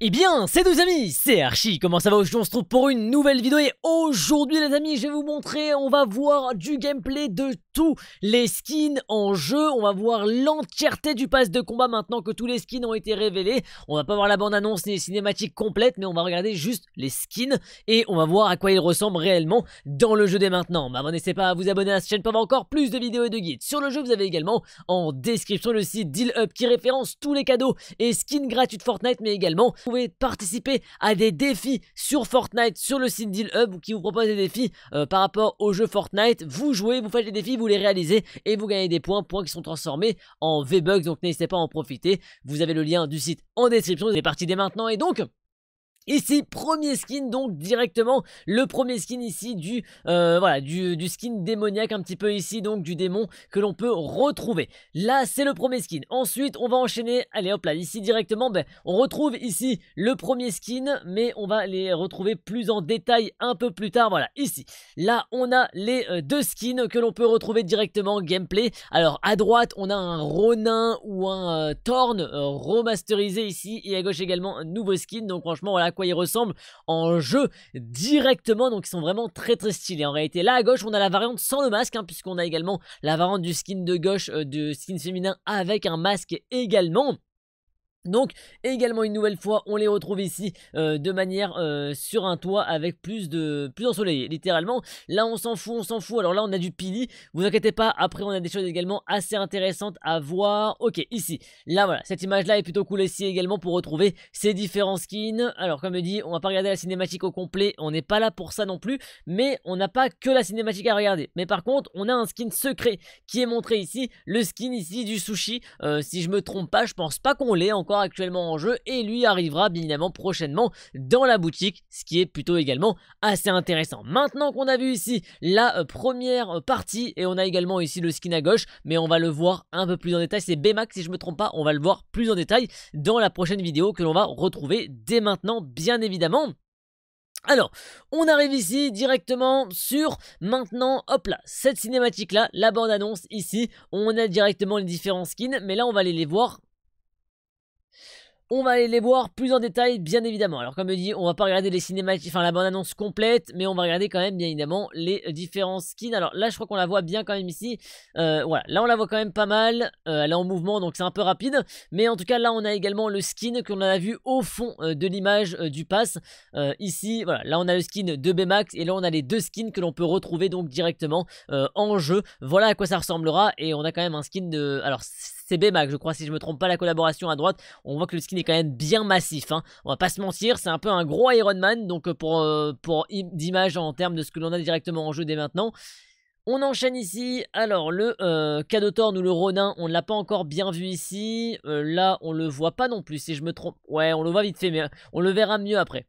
Eh bien, c'est nos amis, c'est Archie, comment ça va Aujourd'hui on se trouve pour une nouvelle vidéo et aujourd'hui les amis, je vais vous montrer, on va voir du gameplay de tous les skins en jeu. On va voir l'entièreté du pass de combat maintenant que tous les skins ont été révélés. On va pas voir la bande-annonce ni les cinématiques complètes, mais on va regarder juste les skins et on va voir à quoi ils ressemblent réellement dans le jeu dès maintenant. Bah, n'hésitez pas à vous abonner à cette chaîne pour avoir encore plus de vidéos et de guides sur le jeu. Vous avez également en description le site Deal Hub qui référence tous les cadeaux et skins gratuits de Fortnite, mais également vous pouvez participer à des défis sur Fortnite sur le site Deal Hub qui vous propose des défis euh, par rapport au jeu Fortnite. Vous jouez, vous faites des défis, vous vous les réaliser et vous gagnez des points, points qui sont transformés en V-Bucks, donc n'hésitez pas à en profiter. Vous avez le lien du site en description, c'est parti dès maintenant et donc... Ici, premier skin, donc directement le premier skin ici du, euh, voilà, du, skin démoniaque un petit peu ici, donc du démon que l'on peut retrouver. Là, c'est le premier skin. Ensuite, on va enchaîner, allez hop là, ici directement, ben, on retrouve ici le premier skin, mais on va les retrouver plus en détail un peu plus tard, voilà, ici. Là, on a les euh, deux skins que l'on peut retrouver directement en gameplay. Alors, à droite, on a un Ronin ou un euh, Thorn remasterisé ici, et à gauche également un nouveau skin, donc franchement, voilà, quoi ils ressemblent en jeu directement. Donc ils sont vraiment très très stylés. En réalité, là à gauche, on a la variante sans le masque, hein, puisqu'on a également la variante du skin de gauche, euh, de du skin féminin avec un masque également. Donc également une nouvelle fois on les retrouve ici euh, de manière euh, sur un toit avec plus de plus ensoleillé littéralement là on s'en fout on s'en fout alors là on a du pili vous inquiétez pas après on a des choses également assez intéressantes à voir ok ici là voilà cette image là est plutôt cool ici également pour retrouver ces différents skins alors comme je dis on va pas regarder la cinématique au complet on n'est pas là pour ça non plus mais on n'a pas que la cinématique à regarder mais par contre on a un skin secret qui est montré ici le skin ici du sushi euh, si je me trompe pas je pense pas qu'on l'ait encore actuellement en jeu et lui arrivera bien évidemment prochainement dans la boutique, ce qui est plutôt également assez intéressant. Maintenant qu'on a vu ici la euh, première partie et on a également ici le skin à gauche, mais on va le voir un peu plus en détail, c'est Bmax si je me trompe pas, on va le voir plus en détail dans la prochaine vidéo que l'on va retrouver dès maintenant bien évidemment. Alors, on arrive ici directement sur maintenant, hop là, cette cinématique là, la bande annonce ici, on a directement les différents skins, mais là on va aller les voir on va aller les voir plus en détail, bien évidemment. Alors, comme je dis, on va pas regarder les cinématiques, enfin la bande-annonce complète, mais on va regarder quand même, bien évidemment, les différents skins. Alors là, je crois qu'on la voit bien quand même ici. Euh, voilà, là, on la voit quand même pas mal. Euh, elle est en mouvement, donc c'est un peu rapide. Mais en tout cas, là, on a également le skin qu'on a vu au fond euh, de l'image du pass. ici, voilà, là, on a le skin de Bmax et là, on a les deux skins que l'on peut retrouver donc directement en jeu. Voilà à quoi ça ressemblera et on a quand même un skin de... Alors, c'est Bmax, je crois, si je me trompe pas, la collaboration à droite. On voit que le skin est quand même bien massif. Hein. On va pas se mentir, c'est un peu un gros Iron Man. Donc euh, pour, euh, pour d'image en termes de ce que l'on a directement en jeu dès maintenant. On enchaîne ici, alors le euh, Cadotorn ou le Ronin, on ne l'a pas encore bien vu ici, euh, là on le voit pas non plus si je me trompe, ouais on le voit vite fait mais on le verra mieux après.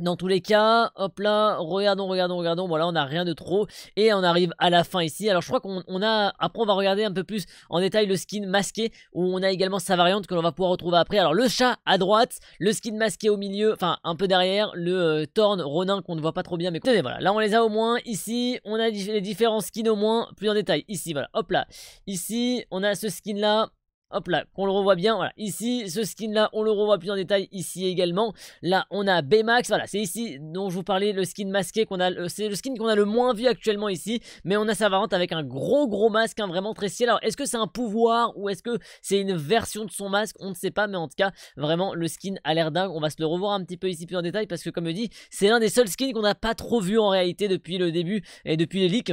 Dans tous les cas, hop là, regardons, regardons, regardons. Voilà, on n'a rien de trop. Et on arrive à la fin ici. Alors, je crois qu'on a... Après, on va regarder un peu plus en détail le skin masqué, où on a également sa variante que l'on va pouvoir retrouver après. Alors, le chat à droite, le skin masqué au milieu, enfin, un peu derrière, le euh, Thorn Ronin qu'on ne voit pas trop bien. Mais voilà, là, on les a au moins. Ici, on a les différents skins au moins, plus en détail. Ici, voilà, hop là. Ici, on a ce skin-là hop là, qu'on le revoit bien, voilà, ici, ce skin-là, on le revoit plus en détail, ici également, là, on a Baymax, voilà, c'est ici dont je vous parlais, le skin masqué, qu'on a, euh, c'est le skin qu'on a le moins vu actuellement ici, mais on a sa variante avec un gros gros masque, hein, vraiment très ciel, alors est-ce que c'est un pouvoir, ou est-ce que c'est une version de son masque, on ne sait pas, mais en tout cas, vraiment, le skin a l'air dingue, on va se le revoir un petit peu ici plus en détail, parce que comme je dis, c'est l'un des seuls skins qu'on n'a pas trop vu en réalité depuis le début, et depuis les leaks,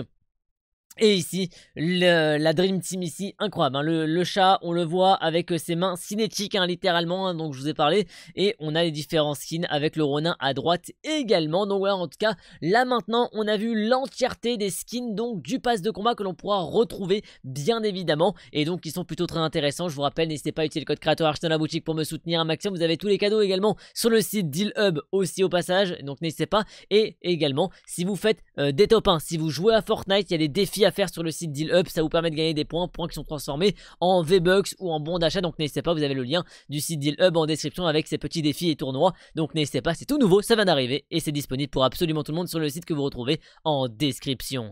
et ici, la Dream Team ici, incroyable. Hein. Le, chat, on le voit avec euh, ses mains cinétiques, hein, littéralement, hein, donc je vous ai parlé. Et on a les différents skins avec le Ronin à droite également. Donc voilà, en tout cas, là maintenant, on a vu l'entièreté des skins, donc du pass de combat que l'on pourra retrouver, bien évidemment. Et donc, qui sont plutôt très intéressants. Je vous rappelle, n'hésitez pas à utiliser le code créateur dans la boutique pour me soutenir un maximum. Vous avez tous les cadeaux également sur le site Deal Hub aussi au passage. Donc n'hésitez pas. Et également, si vous faites euh, des top 1, si vous jouez à Fortnite, il y a des défis à faire sur le site DealUp. Ça vous permet de gagner des points, points qui sont transformés en V-Bucks ou en bons d'achat. Donc n'hésitez pas, vous avez le lien du site DealHub en description avec ces petits défis et tournois. Donc n'hésitez pas, c'est tout nouveau, ça vient d'arriver et c'est disponible pour absolument tout le monde sur le site que vous retrouvez en description.